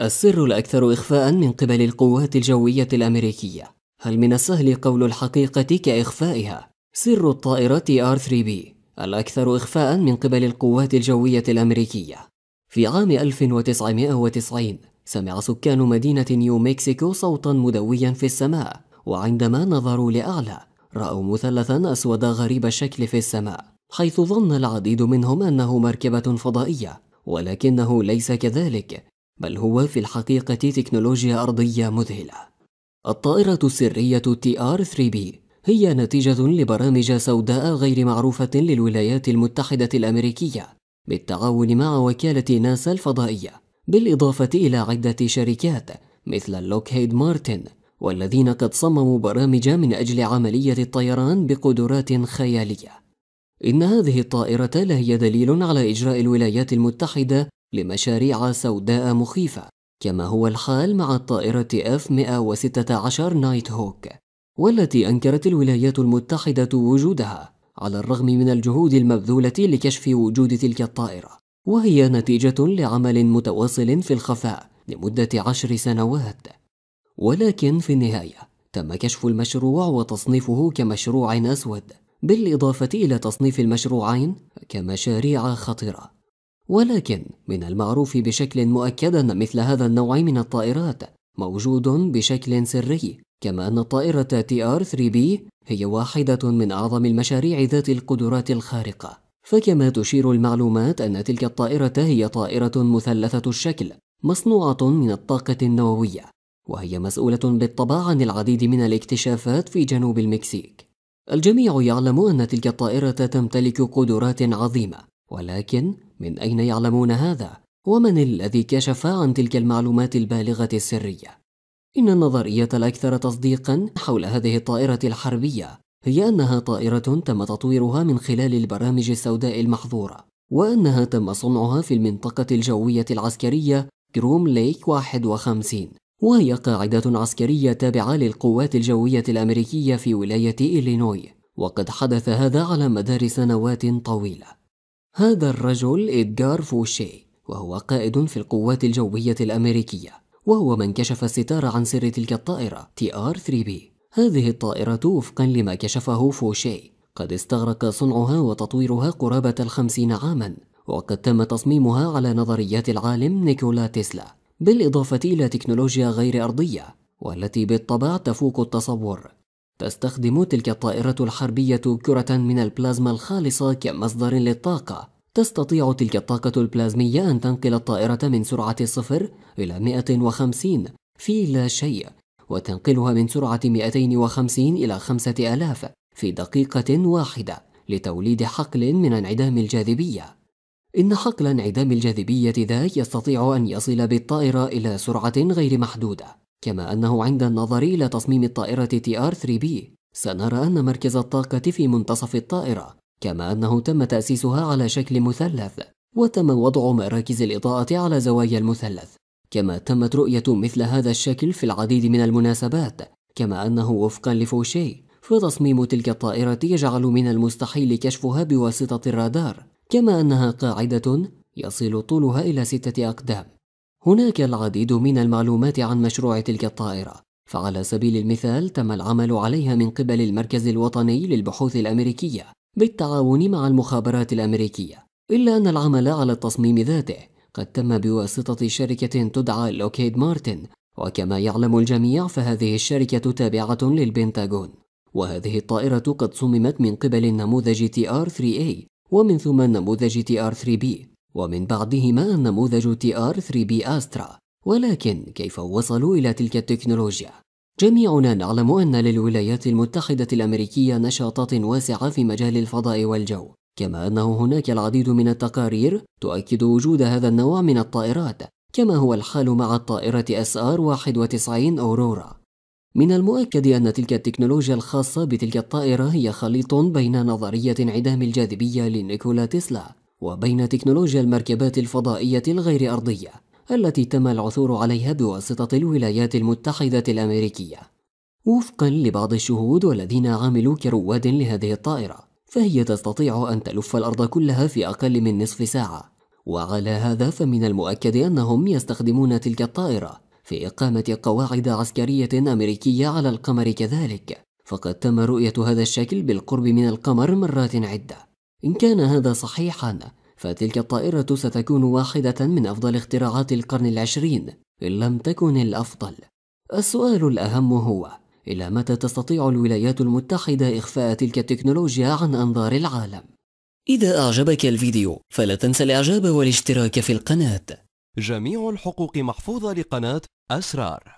السر الأكثر إخفاء من قبل القوات الجوية الأمريكية هل من السهل قول الحقيقة كإخفائها؟ سر الطائرة R3B الأكثر إخفاء من قبل القوات الجوية الأمريكية في عام 1990 سمع سكان مدينة نيو مكسيكو صوتا مدويا في السماء وعندما نظروا لأعلى رأوا مثلثا أسود غريب الشكل في السماء حيث ظن العديد منهم أنه مركبة فضائية ولكنه ليس كذلك بل هو في الحقيقة تكنولوجيا أرضية مذهلة الطائرة السرية تي آر 3 بي هي نتيجة لبرامج سوداء غير معروفة للولايات المتحدة الأمريكية بالتعاون مع وكالة ناسا الفضائية بالإضافة إلى عدة شركات مثل لوكهيد مارتن والذين قد صمموا برامج من أجل عملية الطيران بقدرات خيالية إن هذه الطائرة لهي دليل على إجراء الولايات المتحدة لمشاريع سوداء مخيفة كما هو الحال مع الطائرة F-116 نايت هوك والتي أنكرت الولايات المتحدة وجودها على الرغم من الجهود المبذولة لكشف وجود تلك الطائرة وهي نتيجة لعمل متواصل في الخفاء لمدة عشر سنوات ولكن في النهاية تم كشف المشروع وتصنيفه كمشروع أسود بالإضافة إلى تصنيف المشروعين كمشاريع خطرة ولكن من المعروف بشكل مؤكد أن مثل هذا النوع من الطائرات موجود بشكل سري كما أن الطائرة تي آر 3B هي واحدة من أعظم المشاريع ذات القدرات الخارقة فكما تشير المعلومات أن تلك الطائرة هي طائرة مثلثة الشكل مصنوعة من الطاقة النووية وهي مسؤولة بالطبع عن العديد من الاكتشافات في جنوب المكسيك الجميع يعلم أن تلك الطائرة تمتلك قدرات عظيمة ولكن من اين يعلمون هذا ومن الذي كشف عن تلك المعلومات البالغه السريه ان النظريه الاكثر تصديقا حول هذه الطائره الحربيه هي انها طائره تم تطويرها من خلال البرامج السوداء المحظوره وانها تم صنعها في المنطقه الجويه العسكريه كروم ليك 51 وهي قاعدة عسكرية تابعة للقوات الجوية الأمريكية في ولاية إلينوي وقد حدث هذا على مدار سنوات طويلة هذا الرجل إدغار فوشي وهو قائد في القوات الجوية الأمريكية وهو من كشف الستار عن سر تلك الطائرة تي آر 3 بي هذه الطائرة وفقا لما كشفه فوشي قد استغرق صنعها وتطويرها قرابة الخمسين عاما وقد تم تصميمها على نظريات العالم نيكولا تسلا بالإضافة إلى تكنولوجيا غير أرضية والتي بالطبع تفوق التصور تستخدم تلك الطائرة الحربية كرة من البلازما الخالصة كمصدر للطاقة تستطيع تلك الطاقة البلازمية أن تنقل الطائرة من سرعة صفر إلى 150 في لا شيء وتنقلها من سرعة 250 إلى 5000 في دقيقة واحدة لتوليد حقل من انعدام الجاذبية إن حقل انعدام الجاذبية ذا يستطيع أن يصل بالطائرة إلى سرعة غير محدودة كما أنه عند النظر إلى تصميم الطائرة تي آر 3 بي سنرى أن مركز الطاقة في منتصف الطائرة كما أنه تم تأسيسها على شكل مثلث وتم وضع مراكز الإضاءة على زوايا المثلث كما تمت رؤية مثل هذا الشكل في العديد من المناسبات كما أنه وفقا لفوشي فتصميم تلك الطائرة يجعل من المستحيل كشفها بواسطة الرادار كما أنها قاعدة يصل طولها إلى ستة أقدام هناك العديد من المعلومات عن مشروع تلك الطائرة فعلى سبيل المثال تم العمل عليها من قبل المركز الوطني للبحوث الأمريكية بالتعاون مع المخابرات الأمريكية إلا أن العمل على التصميم ذاته قد تم بواسطة شركة تدعى لوكيد مارتن وكما يعلم الجميع فهذه الشركة تابعة للبنتاغون وهذه الطائرة قد صممت من قبل النموذج تي ار 3A إيه، ومن ثم النموذج تي ار 3B ومن بعدهما نموذج تي ار 3 بي أسترا ولكن كيف وصلوا إلى تلك التكنولوجيا؟ جميعنا نعلم أن للولايات المتحدة الأمريكية نشاطات واسعة في مجال الفضاء والجو كما أنه هناك العديد من التقارير تؤكد وجود هذا النوع من الطائرات كما هو الحال مع الطائرة اس ار 91 أورورا من المؤكد أن تلك التكنولوجيا الخاصة بتلك الطائرة هي خليط بين نظرية انعدام الجاذبية لنيكولا تسلا وبين تكنولوجيا المركبات الفضائية الغير أرضية التي تم العثور عليها بواسطة الولايات المتحدة الأمريكية وفقا لبعض الشهود والذين عملوا كرواد لهذه الطائرة فهي تستطيع أن تلف الأرض كلها في أقل من نصف ساعة وعلى هذا فمن المؤكد أنهم يستخدمون تلك الطائرة في إقامة قواعد عسكرية أمريكية على القمر كذلك فقد تم رؤية هذا الشكل بالقرب من القمر مرات عدة إن كان هذا صحيحا فتلك الطائرة ستكون واحدة من أفضل اختراعات القرن العشرين إن لم تكن الأفضل السؤال الأهم هو إلى متى تستطيع الولايات المتحدة إخفاء تلك التكنولوجيا عن أنظار العالم؟ إذا أعجبك الفيديو فلا تنسى الإعجاب والاشتراك في القناة جميع الحقوق محفوظة لقناة أسرار